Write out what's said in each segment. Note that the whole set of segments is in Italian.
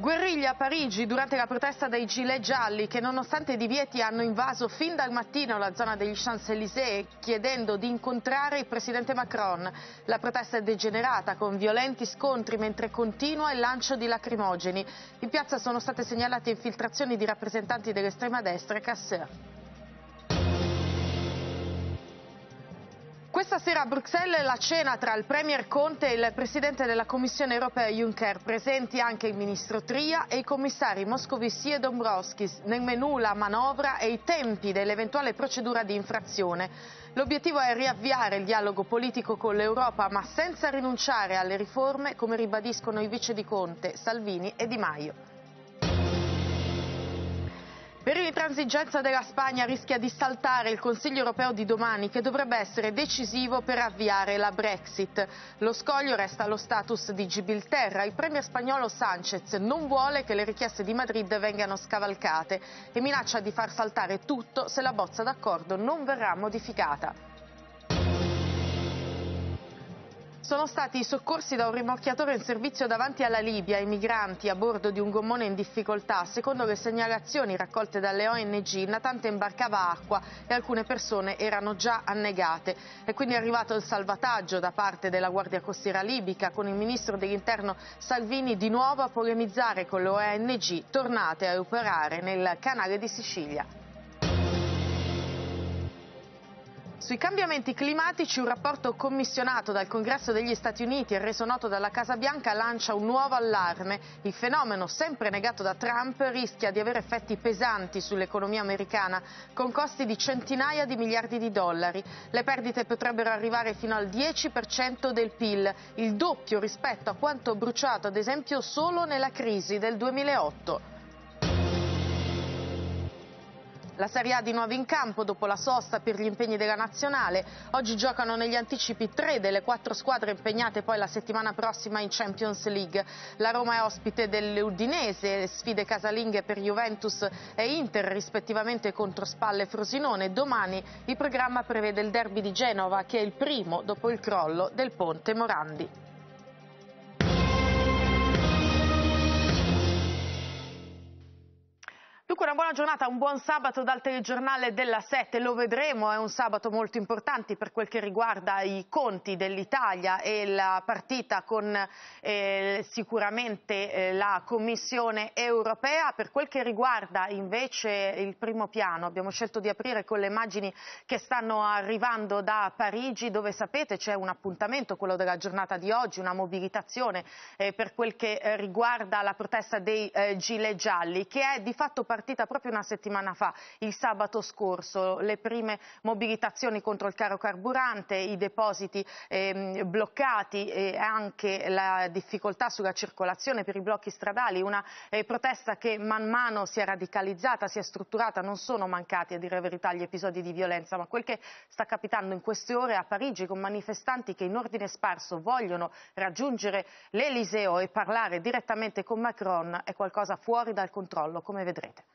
Guerriglia a Parigi durante la protesta dei gilet gialli che nonostante i divieti hanno invaso fin dal mattino la zona degli Champs-Élysées chiedendo di incontrare il presidente Macron. La protesta è degenerata con violenti scontri mentre continua il lancio di lacrimogeni. In piazza sono state segnalate infiltrazioni di rappresentanti dell'estrema destra e casseurs. Questa sera a Bruxelles la cena tra il Premier Conte e il Presidente della Commissione europea Juncker, presenti anche il Ministro Tria e i commissari Moscovici e Dombrovskis. Nel menù la manovra e i tempi dell'eventuale procedura di infrazione. L'obiettivo è riavviare il dialogo politico con l'Europa ma senza rinunciare alle riforme come ribadiscono i vice di Conte, Salvini e Di Maio. Per l'intransigenza della Spagna rischia di saltare il Consiglio europeo di domani che dovrebbe essere decisivo per avviare la Brexit. Lo scoglio resta lo status di Gibilterra. Il premier spagnolo Sanchez non vuole che le richieste di Madrid vengano scavalcate e minaccia di far saltare tutto se la bozza d'accordo non verrà modificata. sono stati soccorsi da un rimorchiatore in servizio davanti alla Libia i migranti a bordo di un gommone in difficoltà. Secondo le segnalazioni raccolte dalle ONG, il natante imbarcava acqua e alcune persone erano già annegate. È quindi arrivato il salvataggio da parte della Guardia Costiera libica con il ministro dell'Interno Salvini di nuovo a polemizzare con le ONG tornate a operare nel canale di Sicilia. Sui cambiamenti climatici un rapporto commissionato dal Congresso degli Stati Uniti e reso noto dalla Casa Bianca lancia un nuovo allarme. Il fenomeno, sempre negato da Trump, rischia di avere effetti pesanti sull'economia americana, con costi di centinaia di miliardi di dollari. Le perdite potrebbero arrivare fino al 10% del PIL, il doppio rispetto a quanto bruciato ad esempio solo nella crisi del 2008. La Serie A di nuovo in campo dopo la sosta per gli impegni della nazionale. Oggi giocano negli anticipi tre delle quattro squadre impegnate poi la settimana prossima in Champions League. La Roma è ospite dell'Udinese, sfide casalinghe per Juventus e Inter rispettivamente contro Spalle e Frosinone. Domani il programma prevede il derby di Genova che è il primo dopo il crollo del ponte Morandi. Dunque una buona giornata, un buon sabato dal telegiornale della 7, lo vedremo, è un sabato molto importante per quel che riguarda i conti dell'Italia e la partita con eh, sicuramente eh, la Commissione europea. Per quel che riguarda invece il primo piano abbiamo scelto di aprire con le immagini che stanno arrivando da Parigi dove sapete c'è un appuntamento, quello della giornata di oggi, una mobilitazione eh, per quel che riguarda la protesta dei eh, gilet gialli che è di fatto partita partita proprio una settimana fa, il sabato scorso, le prime mobilitazioni contro il caro carburante, i depositi eh, bloccati e anche la difficoltà sulla circolazione per i blocchi stradali, una eh, protesta che man mano si è radicalizzata, si è strutturata, non sono mancati a dire la verità gli episodi di violenza, ma quel che sta capitando in queste ore a Parigi con manifestanti che in ordine sparso vogliono raggiungere l'Eliseo e parlare direttamente con Macron è qualcosa fuori dal controllo, come vedrete.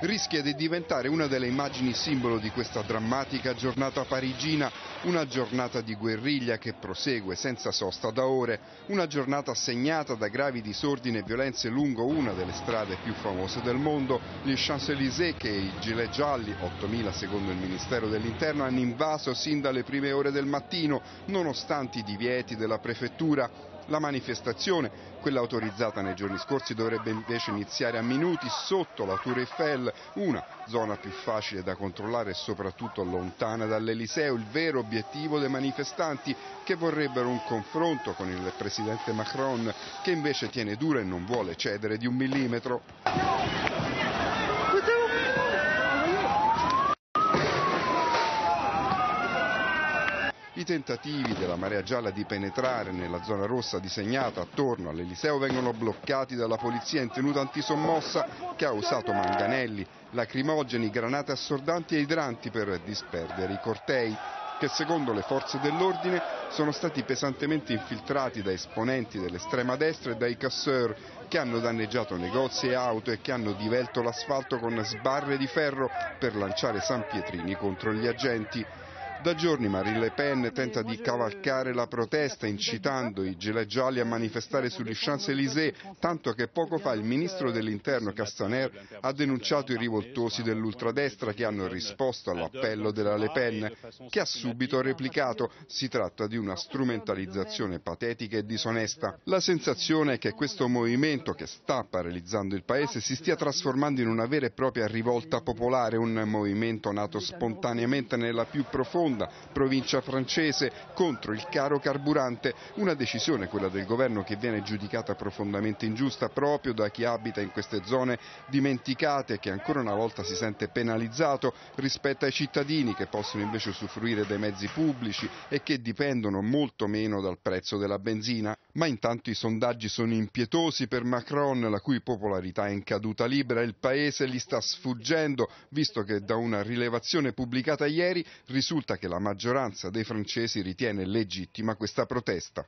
rischia di diventare una delle immagini simbolo di questa drammatica giornata parigina, una giornata di guerriglia che prosegue senza sosta da ore, una giornata segnata da gravi disordini e violenze lungo una delle strade più famose del mondo, gli Champs-Élysées che i gilet gialli, 8.000 secondo il Ministero dell'Interno, hanno invaso sin dalle prime ore del mattino, nonostante i divieti della prefettura. La manifestazione, quella autorizzata nei giorni scorsi, dovrebbe invece iniziare a minuti sotto la Tour Eiffel, una zona più facile da controllare e soprattutto lontana dall'Eliseo, il vero obiettivo dei manifestanti che vorrebbero un confronto con il presidente Macron che invece tiene dura e non vuole cedere di un millimetro. I tentativi della marea gialla di penetrare nella zona rossa disegnata attorno all'Eliseo vengono bloccati dalla polizia in tenuta antisommossa che ha usato manganelli, lacrimogeni, granate assordanti e idranti per disperdere i cortei che secondo le forze dell'ordine sono stati pesantemente infiltrati da esponenti dell'estrema destra e dai casseur che hanno danneggiato negozi e auto e che hanno divelto l'asfalto con sbarre di ferro per lanciare sanpietrini contro gli agenti. Da giorni Marine Le Pen tenta di cavalcare la protesta incitando i gilet gialli a manifestare sugli Champs-Élysées, tanto che poco fa il ministro dell'interno Castaner ha denunciato i rivoltosi dell'ultradestra che hanno risposto all'appello della Le Pen, che ha subito replicato si tratta di una strumentalizzazione patetica e disonesta. La sensazione è che questo movimento che sta paralizzando il paese si stia trasformando in una vera e propria rivolta popolare, un movimento nato spontaneamente nella più profonda Gioconda, provincia francese, contro il caro carburante. Una decisione, quella del governo, che viene giudicata profondamente ingiusta proprio da chi abita in queste zone dimenticate e che ancora una volta si sente penalizzato rispetto ai cittadini che possono invece usufruire dei mezzi pubblici e che dipendono molto meno dal prezzo della benzina. Ma intanto i sondaggi sono impietosi per Macron, la cui popolarità è in caduta libera. Il paese gli sta sfuggendo, visto che da una rilevazione pubblicata ieri risulta che la maggioranza dei francesi ritiene legittima questa protesta.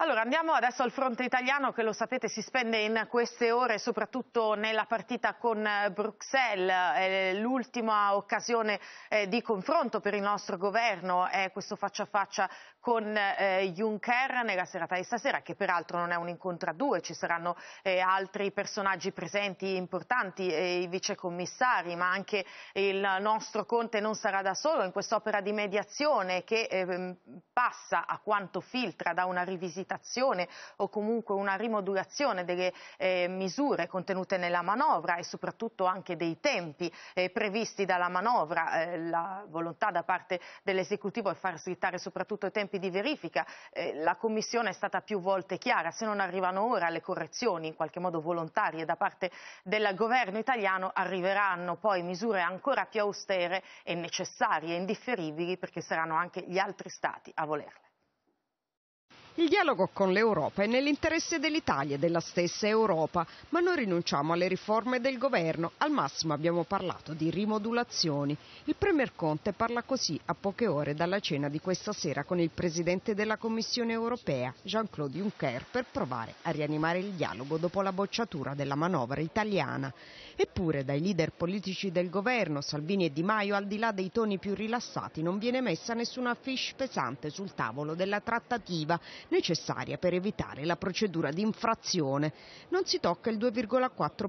Allora andiamo adesso al fronte italiano che lo sapete si spende in queste ore soprattutto nella partita con eh, Bruxelles, eh, l'ultima occasione eh, di confronto per il nostro governo è questo faccia a faccia con eh, Juncker nella serata di stasera, che peraltro non è un incontro a due, ci saranno eh, altri personaggi presenti importanti, eh, i vicecommissari, ma anche il nostro Conte non sarà da solo in quest'opera di mediazione che ehm, passa a quanto filtra da una rivisitazione o comunque una rimodulazione delle eh, misure contenute nella manovra e soprattutto anche dei tempi eh, previsti dalla manovra, eh, la volontà da parte dell'esecutivo è far slittare soprattutto i tempi tempi di verifica, eh, la Commissione è stata più volte chiara, se non arrivano ora le correzioni in qualche modo volontarie da parte del governo italiano arriveranno poi misure ancora più austere e necessarie e indifferibili perché saranno anche gli altri stati a volerle. Il dialogo con l'Europa è nell'interesse dell'Italia e della stessa Europa, ma non rinunciamo alle riforme del governo. Al massimo abbiamo parlato di rimodulazioni. Il Premier Conte parla così a poche ore dalla cena di questa sera con il Presidente della Commissione europea, Jean-Claude Juncker, per provare a rianimare il dialogo dopo la bocciatura della manovra italiana. Eppure dai leader politici del governo, Salvini e Di Maio, al di là dei toni più rilassati, non viene messa nessuna fish pesante sul tavolo della trattativa necessaria per evitare la procedura di infrazione. Non si tocca il 2,4%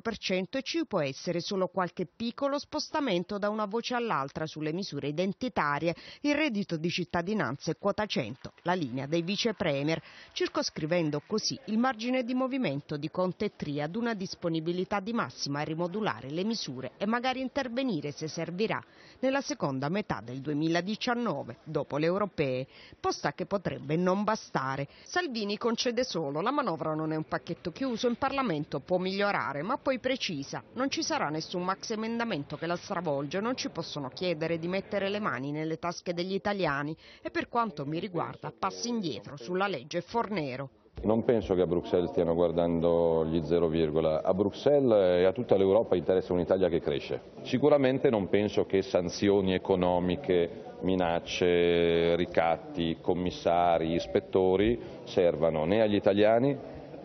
e ci può essere solo qualche piccolo spostamento da una voce all'altra sulle misure identitarie, il reddito di cittadinanza e quota 100, la linea dei vicepremier, circoscrivendo così il margine di movimento di Conte e Tria ad una disponibilità di massima a rimodulare le misure e magari intervenire se servirà nella seconda metà del 2019, dopo le europee, posta che potrebbe non bastare. Salvini concede solo, la manovra non è un pacchetto chiuso, in Parlamento può migliorare, ma poi precisa, non ci sarà nessun max emendamento che la stravolge, non ci possono chiedere di mettere le mani nelle tasche degli italiani e per quanto mi riguarda passi indietro sulla legge Fornero. Non penso che a Bruxelles stiano guardando gli zero virgola. A Bruxelles e a tutta l'Europa interessa un'Italia che cresce. Sicuramente non penso che sanzioni economiche, minacce, ricatti, commissari, ispettori servano né agli italiani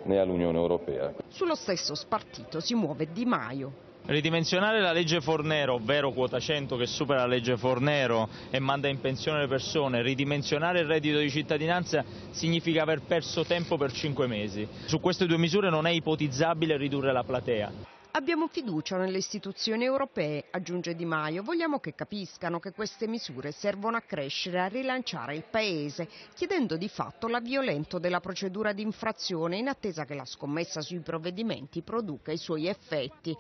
né all'Unione Europea. Sullo stesso spartito si muove Di Maio, Ridimensionare la legge Fornero, ovvero quota 100 che supera la legge Fornero e manda in pensione le persone, ridimensionare il reddito di cittadinanza significa aver perso tempo per 5 mesi. Su queste due misure non è ipotizzabile ridurre la platea. Abbiamo fiducia nelle istituzioni europee, aggiunge Di Maio. Vogliamo che capiscano che queste misure servono a crescere, e a rilanciare il Paese, chiedendo di fatto l'avvio lento della procedura di infrazione in attesa che la scommessa sui provvedimenti produca i suoi effetti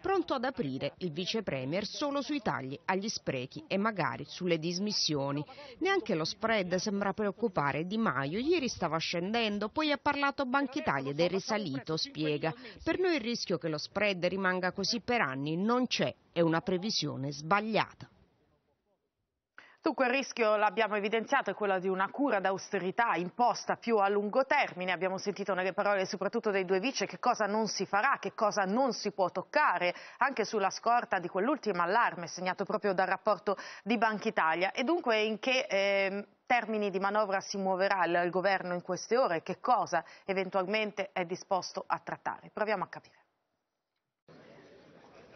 pronto ad aprire il vice premier solo sui tagli agli sprechi e magari sulle dismissioni. Neanche lo spread sembra preoccupare Di Maio, ieri stava scendendo, poi ha parlato Banca Italia ed è risalito, spiega. Per noi il rischio che lo spread rimanga così per anni non c'è, è una previsione sbagliata. Dunque il rischio, l'abbiamo evidenziato, è quello di una cura d'austerità imposta più a lungo termine. Abbiamo sentito nelle parole soprattutto dei due vice che cosa non si farà, che cosa non si può toccare, anche sulla scorta di quell'ultimo allarme segnato proprio dal rapporto di Banca Italia. E dunque in che eh, termini di manovra si muoverà il, governo in queste ore? e Che cosa eventualmente è disposto a trattare? Proviamo a capire.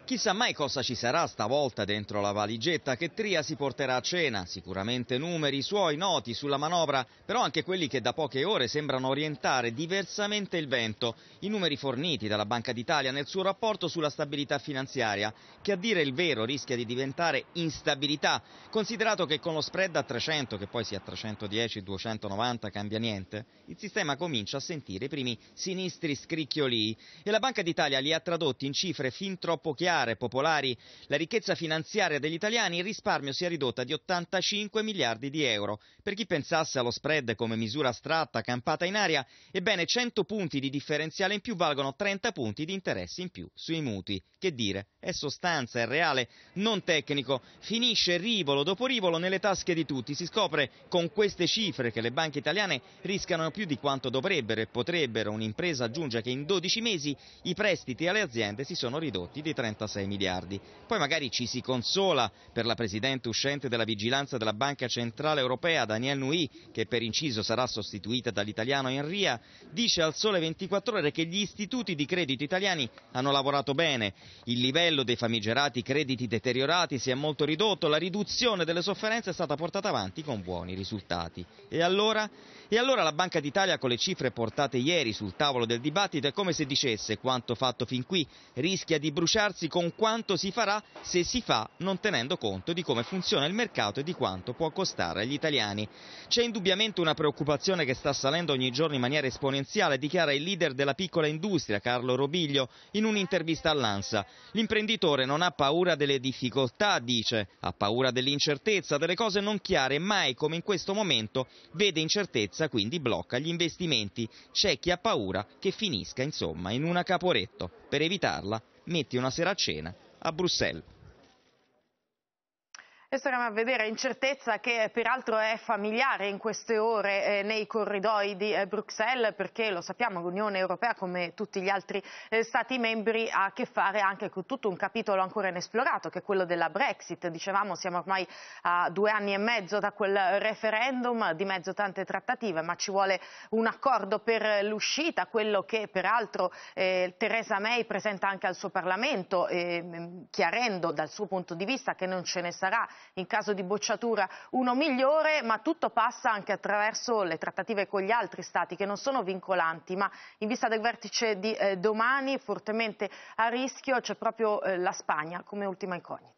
Chissà mai cosa ci sarà stavolta dentro la valigetta che Tria si porterà a cena, sicuramente numeri suoi noti sulla manovra, però anche quelli che da poche ore sembrano orientare diversamente il vento, i numeri forniti dalla Banca d'Italia nel suo rapporto sulla stabilità finanziaria, che a dire il vero rischia di diventare instabilità, considerato che con lo spread a 300, che poi sia 310, 290, cambia niente, il sistema comincia a sentire i primi sinistri scricchioli e la Banca d'Italia li ha tradotti in cifre fin troppo chiare bancare, popolari, la ricchezza finanziaria degli italiani, il risparmio si è ridotta di 85 miliardi di euro. Per chi pensasse allo spread come misura astratta campata in aria, ebbene 100 punti di differenziale in più valgono 30 punti di interessi in più sui mutui. Che dire, è sostanza, è reale, non tecnico. Finisce rivolo dopo rivolo nelle tasche di tutti. Si scopre con queste cifre che le banche italiane rischiano più di quanto dovrebbero e potrebbero. Un'impresa aggiunge che in 12 mesi i prestiti alle aziende si sono ridotti di 30 186 miliardi. Poi magari ci si consola per la presidente uscente della vigilanza della Banca Centrale Europea, Daniel Nui, che per inciso sarà sostituita dall'italiano Enria, dice al Sole 24 Ore che gli istituti di credito italiani hanno lavorato bene. Il livello dei famigerati crediti deteriorati si è molto ridotto, la riduzione delle sofferenze è stata portata avanti con buoni risultati. E allora? E allora la Banca d'Italia con le cifre portate ieri sul tavolo del dibattito è come se dicesse quanto fatto fin qui rischia di bruciarsi con quanto si farà se si fa non tenendo conto di come funziona il mercato e di quanto può costare agli italiani. C'è indubbiamente una preoccupazione che sta salendo ogni giorno in maniera esponenziale, dichiara il leader della piccola industria, Carlo Robiglio, in un'intervista all'ANSA. L'imprenditore non ha paura delle difficoltà, dice, ha paura dell'incertezza, delle cose non chiare, mai come in questo momento vede incertezza, quindi blocca gli investimenti. C'è chi ha paura che finisca insomma in una caporetto. Per evitarla metti una sera a cena a Bruxelles. Adesso andiamo a vedere incertezza che peraltro è familiare in queste ore eh, nei corridoi di eh, Bruxelles perché lo sappiamo l'Unione Europea come tutti gli altri eh, Stati membri ha a che fare anche con tutto un capitolo ancora inesplorato che è quello della Brexit. Dicevamo siamo ormai a due anni e mezzo da quel referendum, di mezzo tante trattative ma ci vuole un accordo per l'uscita, quello che peraltro eh, Theresa May presenta anche al suo Parlamento ehm, chiarendo dal suo punto di vista che non ce ne sarà in caso di bocciatura uno migliore, ma tutto passa anche attraverso le trattative con gli altri stati che non sono vincolanti, ma in vista del vertice di eh, domani fortemente a rischio c'è proprio eh, la Spagna come ultima incognita.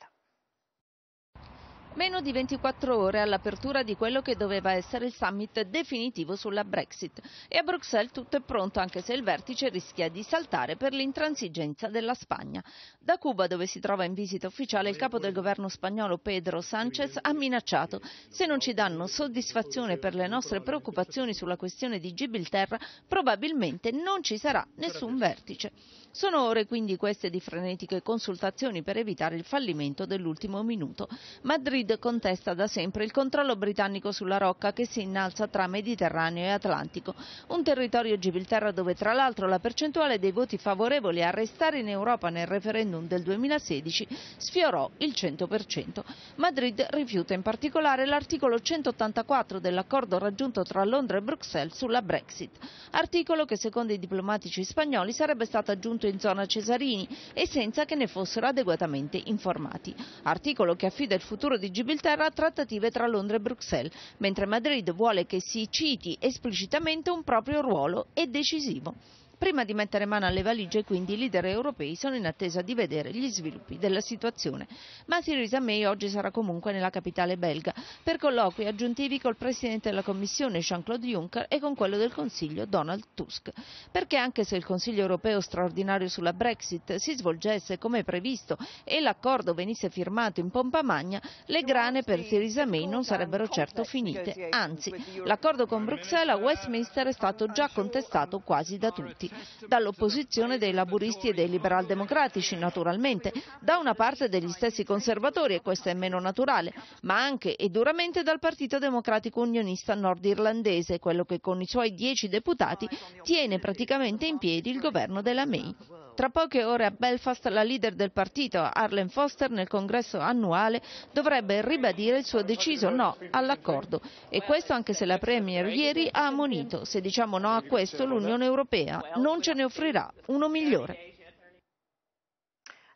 Meno di 24 ore all'apertura di quello che doveva essere il summit definitivo sulla Brexit. E a Bruxelles tutto è pronto, anche se il vertice rischia di saltare per l'intransigenza della Spagna. Da Cuba, dove si trova in visita ufficiale, il capo del governo spagnolo Pedro Sánchez ha minacciato: Se non ci danno soddisfazione per le nostre preoccupazioni sulla questione di Gibilterra, probabilmente non ci sarà nessun vertice. Sono ore quindi queste di frenetiche consultazioni per evitare il fallimento dell'ultimo minuto. Madrid Madrid contesta da sempre il controllo britannico sulla rocca che si innalza tra Mediterraneo e Atlantico, un territorio Gibilterra dove tra l'altro la percentuale dei voti favorevoli a restare in Europa nel referendum del 2016 sfiorò il 100%. Madrid rifiuta in particolare l'articolo 184 dell'accordo raggiunto tra Londra e Bruxelles sulla Brexit, articolo che secondo i diplomatici spagnoli sarebbe stato aggiunto in zona Cesarini e senza che ne fossero adeguatamente informati. Articolo che affida il futuro di Gibilterra trattative tra Londra e Bruxelles, mentre Madrid vuole che si citi esplicitamente un proprio ruolo e decisivo. Prima di mettere mano alle valigie, quindi, i leader europei sono in attesa di vedere gli sviluppi della situazione. Ma Theresa May oggi sarà comunque nella capitale belga per colloqui aggiuntivi col Presidente della Commissione Jean-Claude Juncker e con quello del Consiglio Donald Tusk. Perché anche se il Consiglio europeo straordinario sulla Brexit si svolgesse come previsto e l'accordo venisse firmato in pompa magna, le grane per Theresa May non sarebbero certo finite. Anzi, l'accordo con Bruxelles a Westminster è stato già contestato quasi da tutti espressi dall'opposizione dei laburisti e dei liberal democratici, naturalmente, da una parte degli stessi conservatori, e questo è meno naturale, ma anche e duramente dal Partito Democratico Unionista nordirlandese, quello che con i suoi dieci deputati tiene praticamente in piedi il governo della May. Tra poche ore a Belfast la leader del partito, Arlen Foster, nel congresso annuale dovrebbe ribadire il suo deciso no all'accordo. E questo anche se la Premier ieri ha ammonito, se diciamo no a questo l'Unione Europea non ce ne offrirà uno migliore.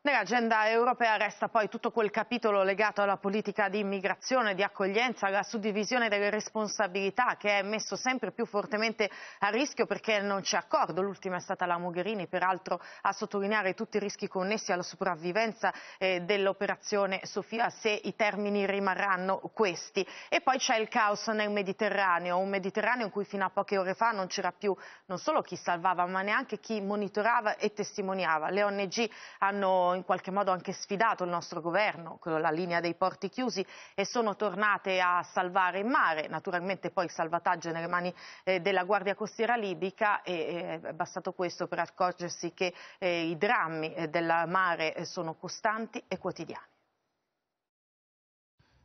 Nell'agenda europea resta poi tutto quel capitolo legato alla politica di immigrazione, di accoglienza, alla suddivisione delle responsabilità che è messo sempre più fortemente a rischio perché non c'è accordo. L'ultima è stata la Mogherini, peraltro a sottolineare tutti i rischi connessi alla sopravvivenza eh, dell'operazione Sofia se i termini rimarranno questi. E poi c'è il caos nel Mediterraneo, un Mediterraneo in cui fino a poche ore fa non c'era più non solo chi salvava ma neanche chi monitorava e testimoniava. Le ONG hanno hanno in qualche modo anche sfidato il nostro governo, con la linea dei porti chiusi, e sono tornate a salvare in mare, naturalmente poi il salvataggio nelle mani eh, della Guardia Costiera Libica e eh, è bastato questo per accorgersi che eh, i drammi eh, del mare eh, sono costanti e quotidiani.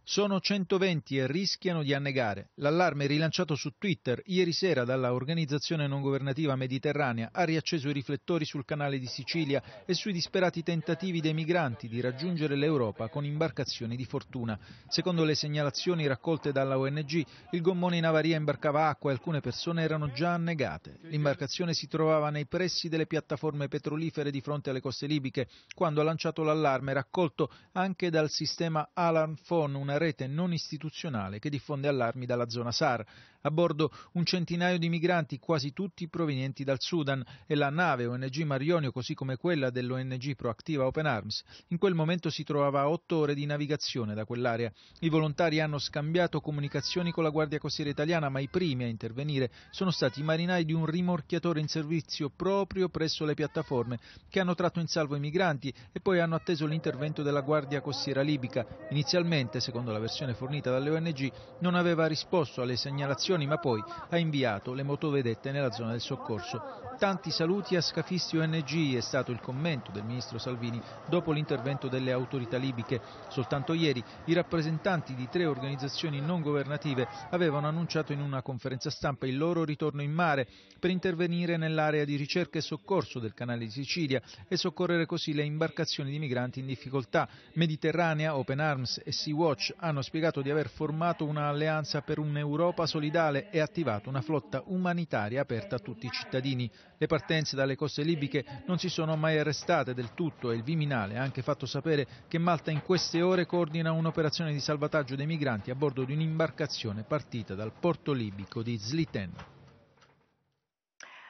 Sono 120 e rischiano di annegare. L'allarme rilanciato su Twitter ieri sera dalla organizzazione non governativa mediterranea ha riacceso i riflettori sul canale di Sicilia e sui disperati tentativi dei migranti di raggiungere l'Europa con imbarcazioni di fortuna. Secondo le segnalazioni raccolte dalla ONG, il gommone in avaria imbarcava acqua e alcune persone erano già annegate. L'imbarcazione si trovava nei pressi delle piattaforme petrolifere di fronte alle coste libiche quando ha lanciato l'allarme raccolto anche dal sistema Alarm Phone, una rete non istituzionale che diffonde allarmi dalla zona SAR. A bordo un centinaio di migranti, quasi tutti provenienti dal Sudan, e la nave ONG Marionio, così come quella dell'ONG Proactiva Open Arms. In quel momento si trovava a otto ore di navigazione da quell'area. I volontari hanno scambiato comunicazioni con la Guardia Costiera italiana, ma i primi a intervenire sono stati i marinai di un rimorchiatore in servizio proprio presso le piattaforme, che hanno tratto in salvo i migranti e poi hanno atteso l'intervento della Guardia Costiera libica. Inizialmente, secondo secondo la versione fornita dalle ONG, non aveva risposto alle segnalazioni ma poi ha inviato le motovedette nella zona del soccorso. Tanti saluti a scafisti ONG è stato il commento del ministro Salvini dopo l'intervento delle autorità libiche. Soltanto ieri i rappresentanti di tre organizzazioni non governative avevano annunciato in una conferenza stampa il loro ritorno in mare per intervenire nell'area di ricerca e soccorso del canale di Sicilia e soccorrere così le imbarcazioni di migranti in difficoltà. Mediterranea, Open Arms e Sea-Watch hanno spiegato di aver formato un'alleanza per un'Europa solidale e attivato una flotta umanitaria aperta a tutti i cittadini. Le partenze dalle coste libiche non si sono mai arrestate del tutto e il Viminale ha anche fatto sapere che Malta in queste ore coordina un'operazione di salvataggio dei migranti a bordo di un'imbarcazione partita dal porto libico di Zliten.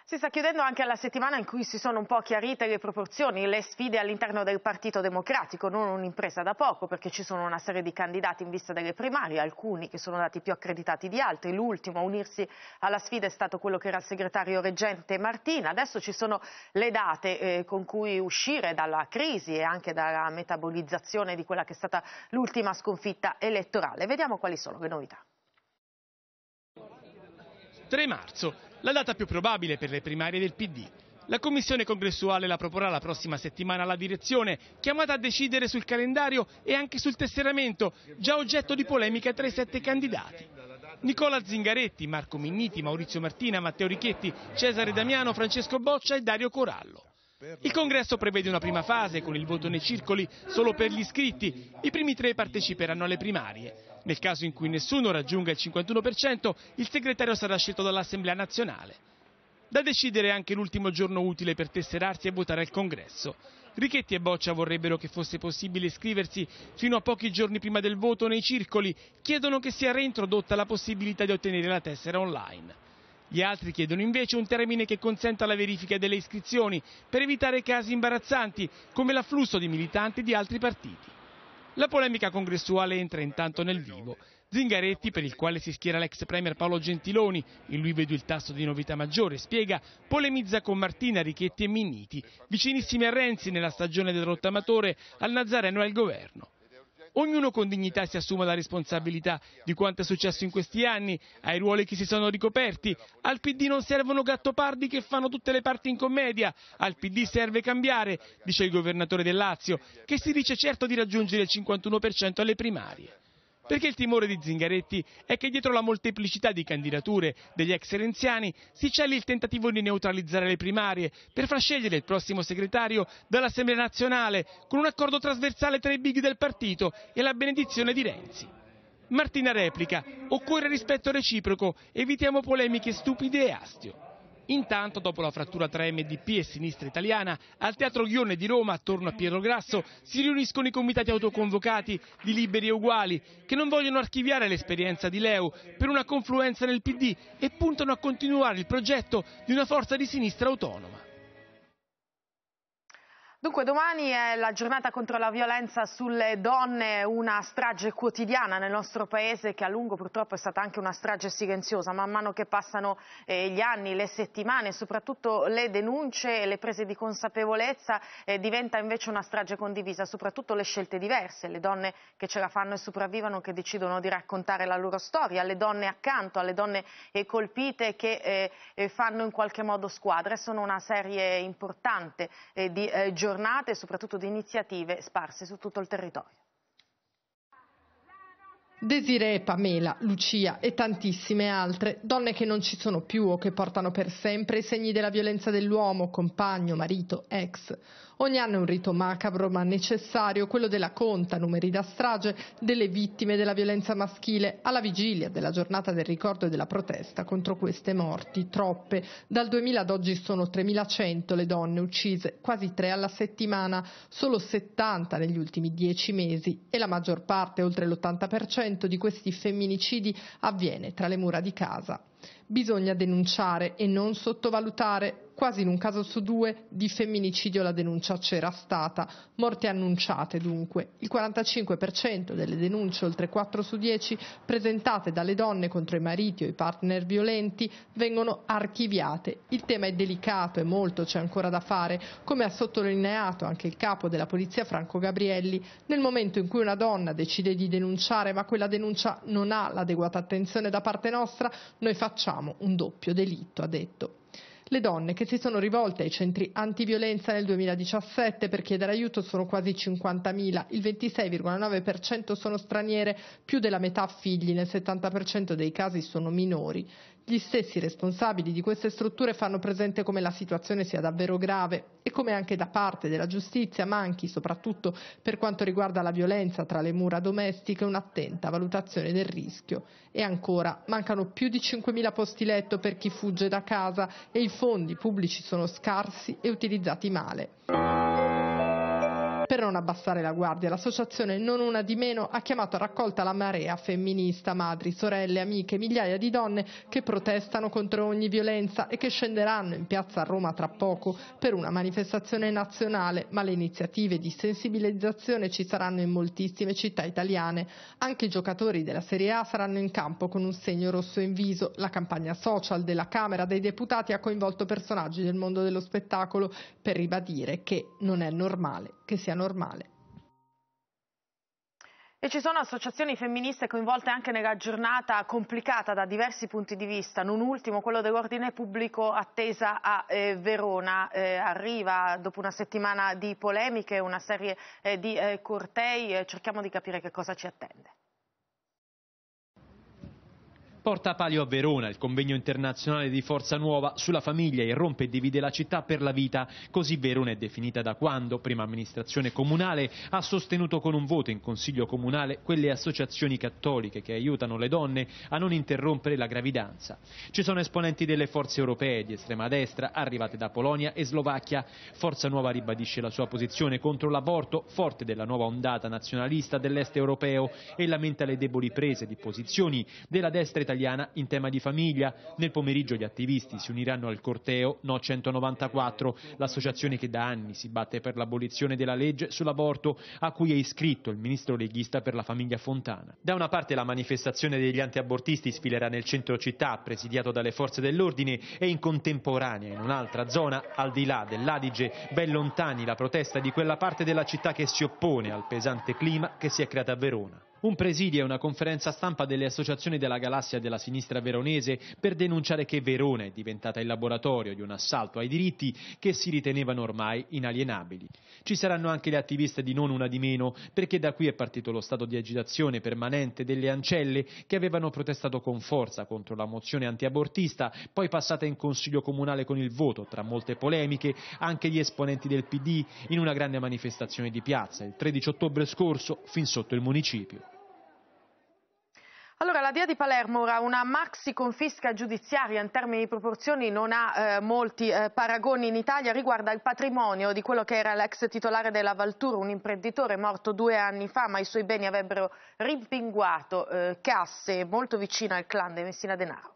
Si sta chiudendo anche alla settimana in cui si sono un po' chiarite le proporzioni, le sfide all'interno del Partito Democratico, non un'impresa da poco perché ci sono una serie di candidati in vista delle primarie, alcuni che sono andati più accreditati di altri, l'ultimo a unirsi alla sfida è stato quello che era il segretario reggente Martina, adesso ci sono le date eh, con cui uscire dalla crisi e anche dalla metabolizzazione di quella che è stata l'ultima sconfitta elettorale, vediamo quali sono le novità. 3 marzo, la data più probabile per le primarie del PD. La commissione congressuale la proporrà la prossima settimana alla direzione, chiamata a decidere sul calendario e anche sul tesseramento, già oggetto di polemica tra i sette candidati. Nicola Zingaretti, Marco Minniti, Maurizio Martina, Matteo Richetti, Cesare Damiano, Francesco Boccia e Dario Corallo. Il congresso prevede una prima fase con il voto nei circoli solo per gli iscritti. I primi tre parteciperanno alle primarie. Nel caso in cui nessuno raggiunga il 51%, il segretario sarà scelto dall'Assemblea nazionale. Da decidere anche l'ultimo giorno utile per tesserarsi e votare al congresso. Richetti e Boccia vorrebbero che fosse possibile iscriversi fino a pochi giorni prima del voto nei circoli, chiedono che sia reintrodotta la possibilità di ottenere la tessera online. Gli altri chiedono invece un termine che consenta la verifica delle iscrizioni per evitare casi imbarazzanti come l'afflusso di militanti di altri partiti. La polemica congressuale entra intanto nel vivo. Zingaretti, per il quale si schiera l'ex premier Paolo Gentiloni, in lui vedo il tasso di novità maggiore, spiega, polemizza con Martina, Richetti e Minniti, vicinissimi a Renzi nella stagione del rottamatore, al Nazareno e al governo. Ognuno con dignità si assuma la responsabilità di quanto è successo in questi anni, ai ruoli che si sono ricoperti. Al PD non servono gattopardi che fanno tutte le parti in commedia. Al PD serve cambiare, dice il governatore del Lazio, che si dice certo di raggiungere il 51% alle primarie. Perché il timore di Zingaretti è che dietro la molteplicità di candidature degli ex renziani si celi il tentativo di neutralizzare le primarie per far scegliere il prossimo segretario dall'Assemblea nazionale con un accordo trasversale tra i big del partito e la benedizione di Renzi. Martina replica, occorre rispetto reciproco, evitiamo polemiche stupide e astio. Intanto, dopo la frattura tra MDP e Sinistra Italiana, al Teatro Ghione di Roma, attorno a Pietro Grasso, si riuniscono i comitati autoconvocati di Liberi e Uguali, che non vogliono archiviare l'esperienza di Leu per una confluenza nel PD e puntano a continuare il progetto di una forza di sinistra autonoma. Dunque domani è la giornata contro la violenza sulle donne, una strage quotidiana nel nostro paese che a lungo purtroppo è stata anche una strage silenziosa, man mano che passano eh, gli anni, le settimane, soprattutto le denunce e le prese di consapevolezza eh, diventa invece una strage condivisa, soprattutto le scelte diverse, le donne che ce la fanno e sopravvivono che decidono di raccontare la loro storia, le donne accanto, alle donne eh, colpite che eh, eh, fanno in qualche modo squadra sono una serie importante di giornate giornate e soprattutto di iniziative sparse su tutto il territorio. Desiree, Pamela, Lucia e tantissime altre, donne che non ci sono più o che portano per sempre i segni della violenza dell'uomo, compagno, marito, ex. Ogni anno è un rito macabro ma necessario, quello della conta, numeri da strage, delle vittime della violenza maschile, alla vigilia della giornata del ricordo e della protesta contro queste morti, troppe. Dal 2000 ad oggi sono 3100 le donne uccise, quasi tre alla settimana, solo 70 negli ultimi dieci mesi e la maggior parte, oltre l'80%, 50% di questi femminicidi avviene tra le mura di casa. Bisogna denunciare e non sottovalutare quasi in un caso su due di femminicidio la denuncia c'era stata. Morte annunciate dunque. Il 45% delle denunce, oltre 4 su 10, presentate dalle donne contro i mariti o i partner violenti, vengono archiviate. Il tema è delicato e molto c'è ancora da fare, come ha sottolineato anche il capo della polizia Franco Gabrielli. Nel momento in cui una donna decide di denunciare ma quella denuncia non ha l'adeguata attenzione da parte nostra, noi facciamo un doppio delitto, ha detto. Le donne che si sono rivolte ai centri antiviolenza nel 2017 per chiedere aiuto sono quasi 50.000, il 26,9% sono straniere, più della metà figli, nel 70% dei casi sono minori. Gli stessi responsabili di queste strutture fanno presente come la situazione sia davvero grave e come anche da parte della giustizia manchi, soprattutto per quanto riguarda la violenza tra le mura domestiche, un'attenta valutazione del rischio. E ancora, mancano più di 5.000 posti letto per chi fugge da casa e i fondi pubblici sono scarsi e utilizzati male. Per non abbassare la guardia, l'associazione Non Una di Meno ha chiamato a raccolta la marea femminista, madri, sorelle, amiche, migliaia di donne che protestano contro ogni violenza e che scenderanno in piazza a Roma tra poco per una manifestazione nazionale, ma le iniziative di sensibilizzazione ci saranno in moltissime città italiane. Anche i giocatori della Serie A saranno in campo con un segno rosso in viso. La campagna social della Camera dei Deputati ha coinvolto personaggi del mondo dello spettacolo per ribadire che non è normale che sia normale. E ci sono associazioni femministe coinvolte anche nella giornata complicata da diversi punti di vista, non ultimo quello dell'ordine pubblico attesa a eh, Verona. Eh, arriva dopo una settimana di polemiche, una serie eh, di eh, cortei, eh, cerchiamo di capire che cosa ci attende. Porta Palio a Verona, il convegno internazionale di Forza Nuova sulla famiglia irrompe e divide la città per la vita, così Verona è definita da quando, prima amministrazione comunale, ha sostenuto con un voto in consiglio comunale quelle associazioni cattoliche che aiutano le donne a non interrompere la gravidanza. Ci sono esponenti delle forze europee di estrema destra arrivate da Polonia e Slovacchia. Forza Nuova ribadisce la sua posizione contro l'aborto, forte della nuova ondata nazionalista dell'est europeo e lamenta le deboli prese di posizioni della destra italiana italiana in tema di famiglia. Nel pomeriggio gli attivisti si uniranno al corteo No 194, l'associazione che da anni si batte per l'abolizione della legge sull'aborto a cui è iscritto il ministro leghista per la famiglia Fontana. Da una parte la manifestazione degli antiabortisti sfilerà nel centro città, presidiato dalle forze dell'ordine, e in contemporanea in un'altra zona, al di là dell'Adige, ben lontani la protesta di quella parte della città che si oppone al pesante clima che si è creata a Verona un presidio e una conferenza stampa delle associazioni della galassia della sinistra veronese per denunciare che Verona è diventata il laboratorio di un assalto ai diritti che si ritenevano ormai inalienabili. Ci saranno anche le attiviste di Non Una di Meno, perché da qui è partito lo stato di agitazione permanente delle ancelle che avevano protestato con forza contro la mozione antiabortista, poi passata in Consiglio Comunale con il voto, tra molte polemiche, anche gli esponenti del PD in una grande manifestazione di piazza il 13 ottobre scorso fin sotto il municipio. Allora, la DIA di Palermo ora una maxi confisca giudiziaria in termini di proporzioni non ha eh, molti eh, paragoni in Italia, riguarda il patrimonio di quello che era l'ex titolare della Valtura, un imprenditore morto due anni fa, ma i suoi beni avrebbero rimpinguato eh, casse molto vicino al clan di Messina Denaro.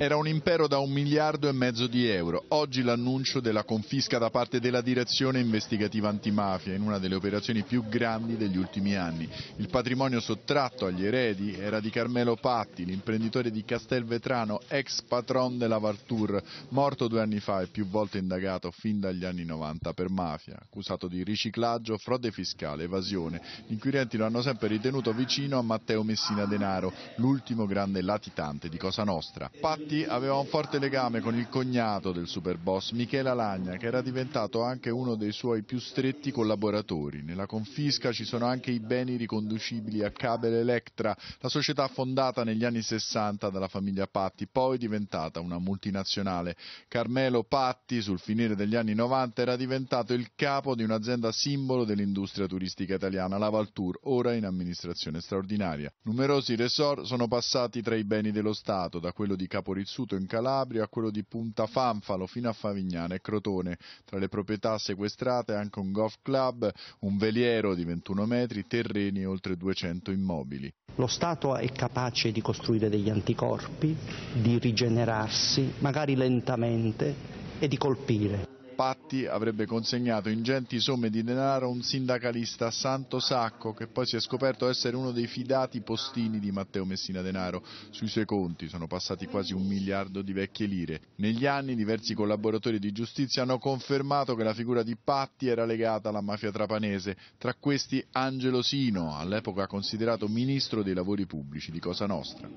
Era un impero da un miliardo e mezzo di euro. Oggi l'annuncio della confisca da parte della direzione investigativa antimafia in una delle operazioni più grandi degli ultimi anni. Il patrimonio sottratto agli eredi era di Carmelo Patti, l'imprenditore di Castelvetrano, ex patron della Vartur, morto due anni fa e più volte indagato fin dagli anni 90 per mafia, accusato di riciclaggio, frode fiscale, evasione. Gli inquirenti lo hanno sempre ritenuto vicino a Matteo Messina Denaro, l'ultimo grande latitante di Cosa Nostra. Patti Benedetti aveva un forte legame con il cognato del superboss, Michela Lagna, che era diventato anche uno dei suoi più stretti collaboratori. Nella confisca ci sono anche i beni riconducibili a Cabel Electra, la società fondata negli anni 60 dalla famiglia Patti, poi diventata una multinazionale. Carmelo Patti, sul finire degli anni 90, era diventato il capo di un'azienda simbolo dell'industria turistica italiana, la Valtour, ora in amministrazione straordinaria. Numerosi resort sono passati tra i beni dello Stato, da quello di Capo Rizzuto in Calabria a quello di Punta Fanfalo fino a Favignana e Crotone. Tra le proprietà sequestrate anche un golf club, un veliero di 21 metri, terreni e oltre 200 immobili. Lo Stato è capace di costruire degli anticorpi, di rigenerarsi, magari lentamente, e di colpire. Patti avrebbe consegnato ingenti somme di denaro a un sindacalista Santo Sacco che poi si è scoperto essere uno dei fidati postini di Matteo Messina Denaro. Sui suoi conti sono passati quasi un miliardo di vecchie lire. Negli anni diversi collaboratori di giustizia hanno confermato che la figura di Patti era legata alla mafia trapanese, tra questi Angelo Sino, all'epoca considerato ministro dei lavori pubblici di Cosa Nostra.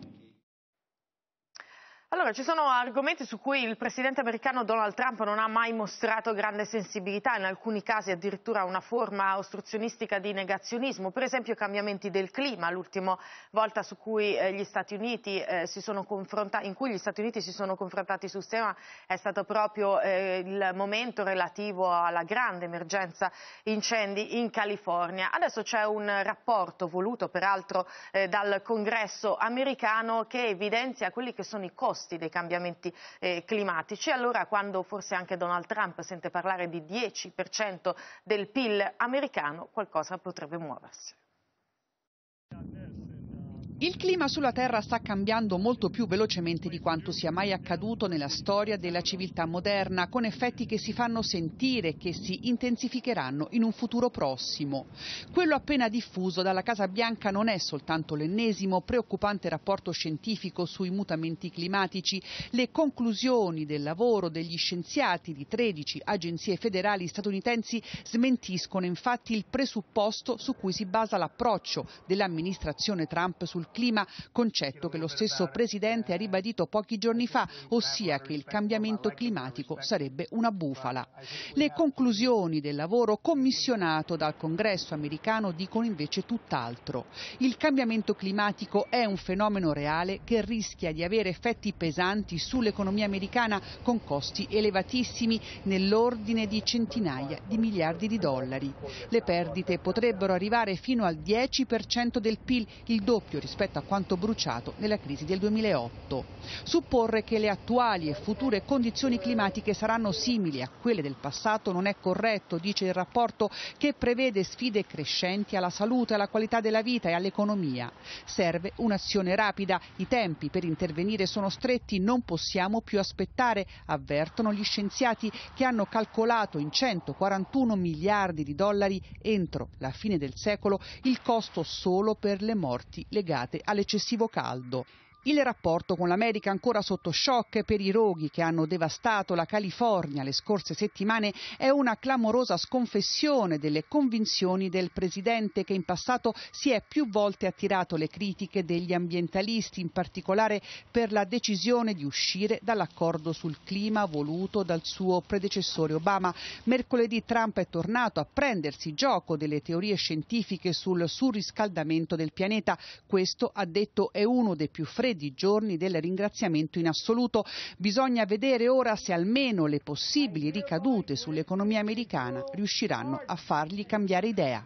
Allora, ci sono argomenti su cui il presidente americano Donald Trump non ha mai mostrato grande sensibilità, in alcuni casi addirittura una forma ostruzionistica di negazionismo, per esempio i cambiamenti del clima, l'ultima volta cui, eh, Uniti, eh, in cui gli Stati Uniti si sono confrontati sul tema è stato proprio eh, il momento relativo alla grande emergenza incendi in California. Adesso c'è un rapporto voluto peraltro eh, dal congresso americano che evidenzia quelli che sono i costi costi dei cambiamenti eh, climatici. Allora quando forse anche Donald Trump sente parlare di 10% del PIL americano, qualcosa potrebbe muoversi. Il clima sulla Terra sta cambiando molto più velocemente di quanto sia mai accaduto nella storia della civiltà moderna, con effetti che si fanno sentire e che si intensificheranno in un futuro prossimo. Quello appena diffuso dalla Casa Bianca non è soltanto l'ennesimo preoccupante rapporto scientifico sui mutamenti climatici. Le conclusioni del lavoro degli scienziati di 13 agenzie federali statunitensi smentiscono infatti il presupposto su cui si basa l'approccio dell'amministrazione Trump sul clima, concetto che lo stesso Presidente ha ribadito pochi giorni fa, ossia che il cambiamento climatico sarebbe una bufala. Le conclusioni del lavoro commissionato dal Congresso americano dicono invece tutt'altro. Il cambiamento climatico è un fenomeno reale che rischia di avere effetti pesanti sull'economia americana con costi elevatissimi nell'ordine di centinaia di miliardi di dollari. Le perdite potrebbero arrivare fino al 10% del PIL, il doppio rispetto rispetto a quanto bruciato nella crisi del 2008. Supporre che le attuali e future condizioni climatiche saranno simili a quelle del passato non è corretto, dice il rapporto che prevede sfide crescenti alla salute, alla qualità della vita e all'economia. Serve un'azione rapida, i tempi per intervenire sono stretti, non possiamo più aspettare, avvertono gli scienziati che hanno calcolato in 141 miliardi di dollari entro la fine del secolo il costo solo per le morti legate legate all'eccessivo caldo. Il rapporto con l'America ancora sotto shock per i roghi che hanno devastato la California le scorse settimane è una clamorosa sconfessione delle convinzioni del presidente che in passato si è più volte attirato le critiche degli ambientalisti, in particolare per la decisione di uscire dall'accordo sul clima voluto dal suo predecessore Obama. Mercoledì Trump è tornato a prendersi gioco delle teorie scientifiche sul surriscaldamento del pianeta. Questo ha detto è uno dei più freddi ore di giorni del ringraziamento in assoluto. Bisogna vedere ora se almeno le possibili ricadute sull'economia americana riusciranno a fargli cambiare idea.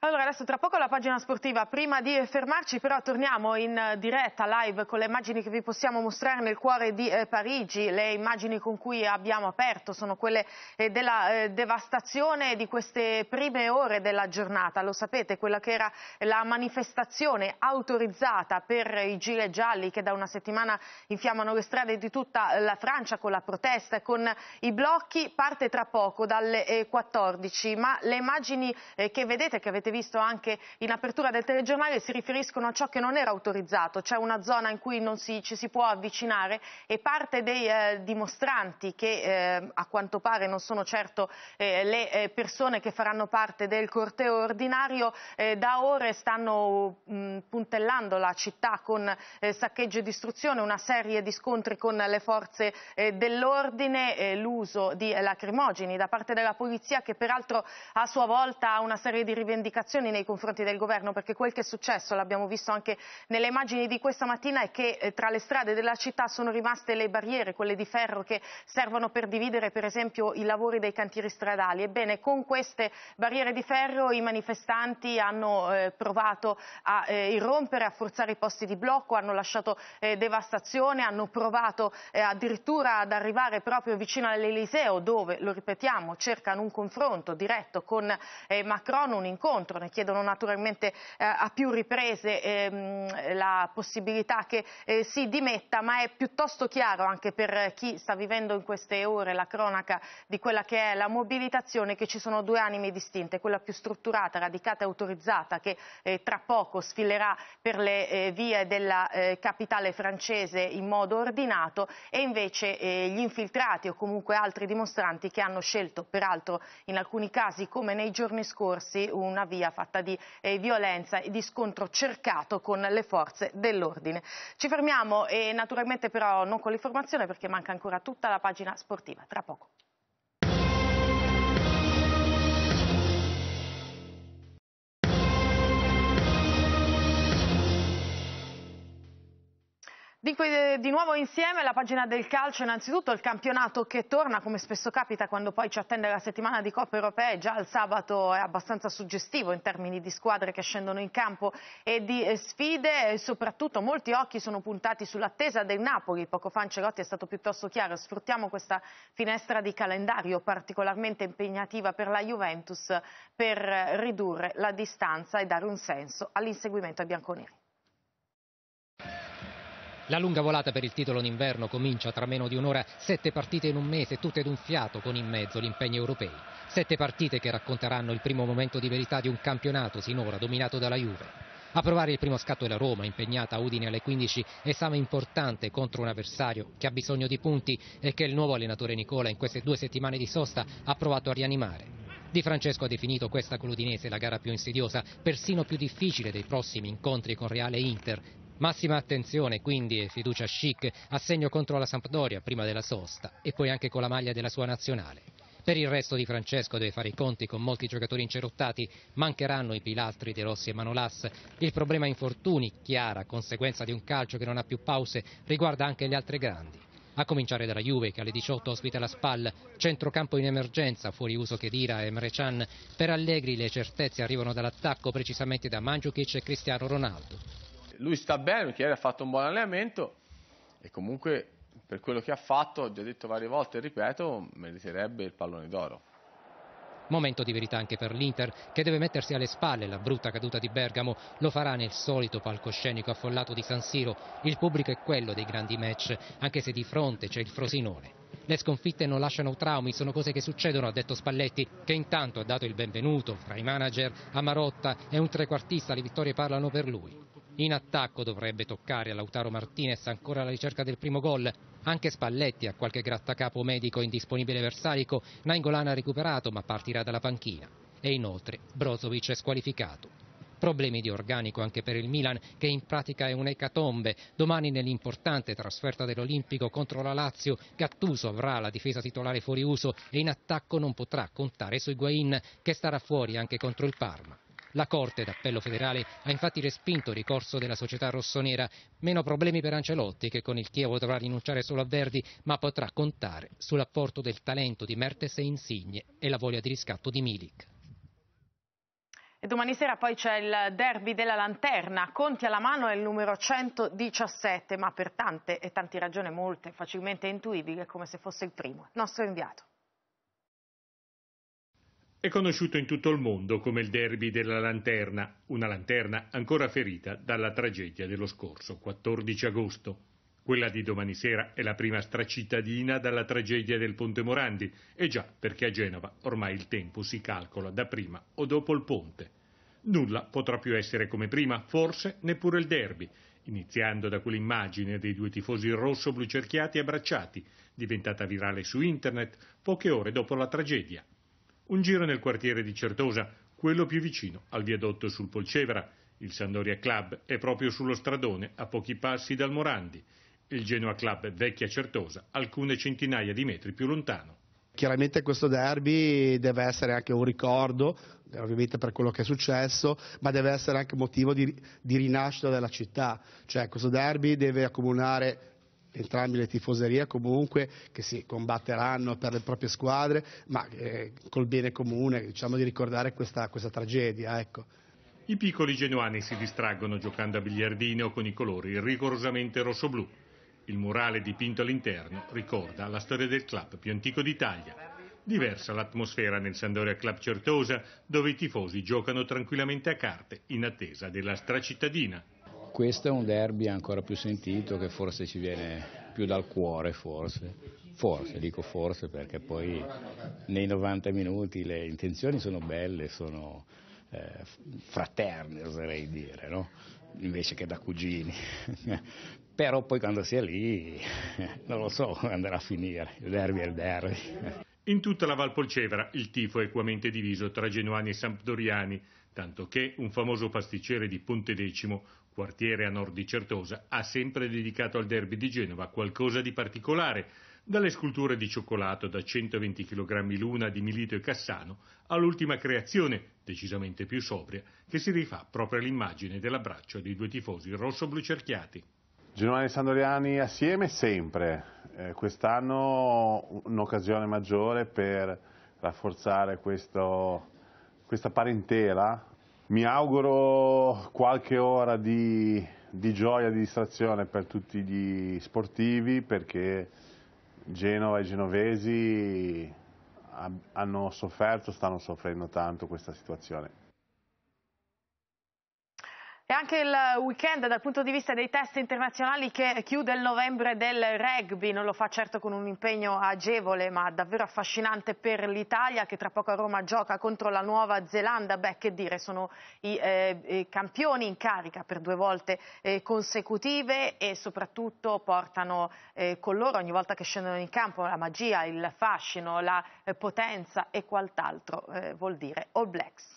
Allora adesso tra poco la pagina sportiva, prima di fermarci però torniamo in diretta live con le immagini che vi possiamo mostrare nel cuore di eh, Parigi, le immagini con cui abbiamo aperto sono quelle eh, della eh, devastazione di queste prime ore della giornata, lo sapete quella che era la manifestazione autorizzata per i gilet gialli che da una settimana infiammano le strade di tutta la Francia con la protesta e con i blocchi, parte tra poco dalle 14, eh, ma le immagini eh, che vedete, che avete l'avete visto anche in apertura del telegiornale, si riferiscono a ciò che non era autorizzato, c'è una zona in cui non si, ci si può avvicinare e parte dei eh, dimostranti che eh, a quanto pare non sono certo eh, le eh, persone che faranno parte del corteo ordinario eh, da ore stanno mh, mm, puntellando la città con eh, saccheggio e distruzione, una serie di scontri con le forze dell'ordine, l'uso di lacrimogeni da parte della polizia che peraltro a sua volta ha una serie di rivendicazioni rivendicazioni nei confronti del governo perché quel che è successo, l'abbiamo visto anche nelle immagini di questa mattina, è che eh, tra le strade della città sono rimaste le barriere, quelle di ferro che servono per dividere per esempio i lavori dei cantieri stradali. Ebbene, con queste barriere di ferro i manifestanti hanno eh, provato a eh, irrompere, a forzare i posti di blocco, hanno lasciato eh, devastazione, hanno provato eh, addirittura ad arrivare proprio vicino all'Eliseo dove, lo ripetiamo, cercano un confronto diretto con eh, Macron, un incontro scontro, ne chiedono naturalmente eh, a più riprese ehm, la possibilità che eh, si dimetta, ma è piuttosto chiaro anche per chi sta vivendo in queste ore la cronaca di quella che è la mobilitazione che ci sono due anime distinte, quella più strutturata, radicata e autorizzata che eh, tra poco sfilerà per le vie della capitale francese in modo ordinato e invece gli infiltrati o comunque altri dimostranti che hanno scelto peraltro in alcuni casi come nei giorni scorsi una via via fatta di eh, violenza e di scontro cercato con le forze dell'ordine. Ci fermiamo e naturalmente però non con l'informazione perché manca ancora tutta la pagina sportiva. Tra poco. Eh, di nuovo insieme la pagina del calcio, innanzitutto il campionato che torna, come spesso capita quando poi ci attende la settimana di Coppe Europee, già il sabato è abbastanza suggestivo in termini di squadre che scendono in campo e di eh, sfide e soprattutto molti occhi sono puntati sull'attesa del Napoli, poco fa Ancelotti è stato piuttosto chiaro, sfruttiamo questa finestra di calendario particolarmente impegnativa per la Juventus per ridurre la distanza e dare un senso all'inseguimento ai bianconeri. La lunga volata per il titolo d'inverno comincia tra meno di un'ora, sette partite in un mese, tutte d'un fiato con in mezzo gli impegni europei. Sette partite che racconteranno il primo momento di verità di un campionato sinora dominato dalla Juve. A provare il primo scatto è la Roma, impegnata a Udine alle 15, esame importante contro un avversario che ha bisogno di punti e che il nuovo allenatore Nicola in queste due settimane di sosta ha provato a rianimare. Di Francesco ha definito questa coludinese la gara più insidiosa, persino più difficile dei prossimi incontri con Reale e Inter, Massima attenzione quindi e fiducia chic, assegno contro la Sampdoria prima della sosta e poi anche con la maglia della sua nazionale. Per il resto di Francesco deve fare i conti con molti giocatori incerottati, mancheranno i pilastri De Rossi e Manolas. Il problema infortuni, chiara, conseguenza di un calcio che non ha più pause, riguarda anche le altre grandi. A cominciare dalla Juve che alle 18 ospita la Spal, centrocampo in emergenza, fuori uso Chedira e Mrecian. Per Allegri le certezze arrivano dall'attacco precisamente da Mandzukic e Cristiano Ronaldo lui sta bene, ieri ha fatto un buon allenamento e comunque per quello che ha fatto, ho già detto varie volte, e ripeto, meriterebbe il pallone d'oro. Momento di verità anche per l'Inter che deve mettersi alle spalle la brutta caduta di Bergamo. Lo farà nel solito palcoscenico affollato di San Siro. Il pubblico è quello dei grandi match, anche se di fronte c'è il Frosinone. Le sconfitte non lasciano traumi, sono cose che succedono, ha detto Spalletti, che intanto ha dato il benvenuto fra i manager a Marotta e un trequartista, le vittorie parlano per lui. In attacco dovrebbe toccare a Lautaro Martinez ancora alla ricerca del primo gol. Anche Spalletti ha qualche grattacapo medico indisponibile versalico, Nainggolan ha recuperato ma partirà dalla panchina. E inoltre Brozovic è squalificato. Problemi di organico anche per il Milan che in pratica è un'ecatombe. Domani nell'importante trasferta dell'Olimpico contro la Lazio, Gattuso avrà la difesa titolare fuori uso e in attacco non potrà contare su Higuain che starà fuori anche contro il Parma. La Corte d'Appello federale ha infatti respinto il ricorso della società rossonera. Meno problemi per Ancelotti che con il Chievo dovrà rinunciare solo a Verdi, ma potrà contare sull'apporto del talento di Mertes e Insigne e la voglia di riscatto di Milik. E domani sera poi c'è il derby della lanterna, Conti alla mano è il numero 117, ma per tante e tante ragioni molte, facilmente intuibile, come se fosse il primo. Il nostro inviato. È conosciuto in tutto il mondo come il derby della lanterna, una lanterna ancora ferita dalla tragedia dello scorso 14 agosto. Quella di domani sera è la prima stracittadina dalla tragedia del Ponte Morandi, e già perché a Genova ormai il tempo si calcola da prima o dopo il ponte. Nulla potrà più essere come prima, forse neppure il derby, iniziando da quell'immagine dei due tifosi rosso-blu cerchiati e abbracciati, diventata virale su internet poche ore dopo la tragedia. Un giro nel quartiere di Certosa, quello più vicino al viadotto sul Polcevera, il Sandoria Club è proprio sullo stradone, a pochi passi dal Morandi, il Genoa Club Vecchia Certosa, alcune centinaia di metri più lontano. Chiaramente questo derby deve essere anche un ricordo, eh, ovviamente per quello che è successo, ma deve essere anche motivo di, di rinascita della città. Cioè questo derby deve accomunare entrambe le tifoserie comunque che si combatteranno per le proprie squadre, ma eh, col bene comune, diciamo di ricordare questa, questa tragedia. Ecco. I piccoli genuani si distraggono giocando a biliardino con i colori rigorosamente rosso-blu. Il murale dipinto all'interno ricorda la storia del club più antico d'Italia. Diversa l'atmosfera nel Sandoria Club Certosa, dove i tifosi giocano tranquillamente a carte in attesa della stracittadina. Questo è un derby ancora più sentito che forse ci viene più dal cuore, forse. Forse, dico forse perché poi nei 90 minuti le intenzioni sono belle, sono eh, fraterne, oserei dire, no? invece che da cugini. Però poi quando si è lì, non lo so come andrà a finire, il derby è il derby. In tutta la Valpolcevera il tifo è equamente diviso tra genuani e sampdoriani, tanto che un famoso pasticcere di Ponte Decimo, quartiere a nord di Certosa, ha sempre dedicato al derby di Genova qualcosa di particolare, dalle sculture di cioccolato da 120 kg l'una di Milito e Cassano all'ultima creazione, decisamente più sobria, che si rifà proprio all'immagine dell'abbraccio dei due tifosi rosso-blu cerchiati. e Sandoriani assieme sempre, eh, quest'anno un'occasione maggiore per rafforzare questo, questa parentela. Mi auguro qualche ora di, di gioia, di distrazione per tutti gli sportivi perché Genova e i genovesi ah, hanno sofferto, stanno soffrendo tanto questa situazione. E anche il weekend dal punto di vista dei test internazionali che chiude il novembre del rugby, non lo fa certo con un impegno agevole ma davvero affascinante per l'Italia che tra poco a Roma gioca contro la Nuova Zelanda, beh che dire sono i eh, campioni in carica per due volte eh, consecutive e soprattutto portano eh, con loro ogni volta che scendono in campo la magia, il fascino, la eh, potenza e quant'altro eh, vuol dire All Blacks.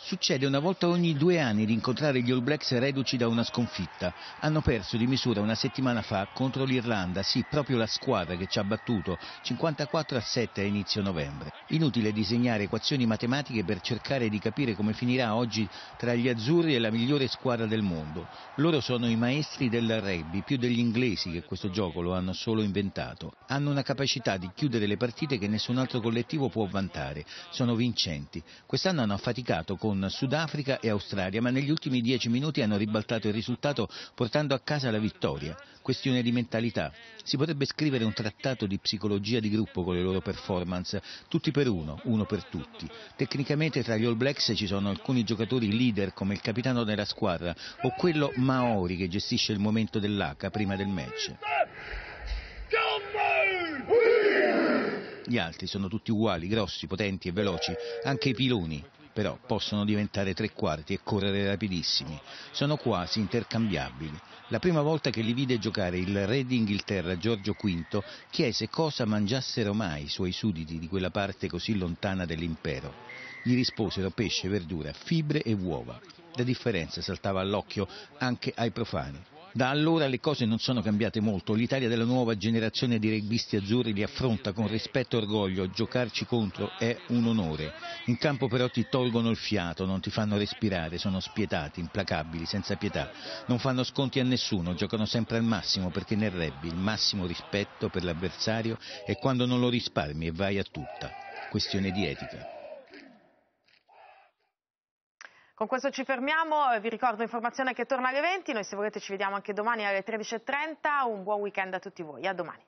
Succede una volta ogni due anni di incontrare gli All Blacks reduci da una sconfitta. Hanno perso di misura una settimana fa contro l'Irlanda, sì, proprio la squadra che ci ha battuto, 54 a 7 a inizio novembre. Inutile disegnare equazioni matematiche per cercare di capire come finirà oggi tra gli azzurri e la migliore squadra del mondo. Loro sono i maestri del rugby, più degli inglesi che questo gioco lo hanno solo inventato. Hanno una capacità di chiudere le partite che nessun altro collettivo può vantare. Sono vincenti. Quest'anno hanno affaticato con con Sudafrica e Australia, ma negli ultimi dieci minuti hanno ribaltato il risultato portando a casa la vittoria. Questione di mentalità. Si potrebbe scrivere un trattato di psicologia di gruppo con le loro performance, tutti per uno, uno per tutti. Tecnicamente tra gli All Blacks ci sono alcuni giocatori leader come il capitano della squadra o quello Maori che gestisce il momento dell'Aca prima del match. Gli altri sono tutti uguali, grossi, potenti e veloci, anche i piloni però possono diventare tre quarti e correre rapidissimi. Sono quasi intercambiabili. La prima volta che li vide giocare il re d'Inghilterra Giorgio V chiese cosa mangiassero mai i suoi sudditi di quella parte così lontana dell'impero. Gli risposero pesce, verdura, fibre e uova. La differenza saltava all'occhio anche ai profani. Da allora le cose non sono cambiate molto, l'Italia della nuova generazione di rugbisti azzurri li affronta con rispetto e orgoglio, giocarci contro è un onore. In campo però ti tolgono il fiato, non ti fanno respirare, sono spietati, implacabili, senza pietà. Non fanno sconti a nessuno, giocano sempre al massimo perché nel rugby il massimo rispetto per l'avversario è quando non lo risparmi e vai a tutta. Questione di etica. Con questo ci fermiamo, eh, vi ricordo informazione che torna alle 20, noi se volete ci vediamo anche domani alle 13.30, un buon weekend a tutti voi, a domani.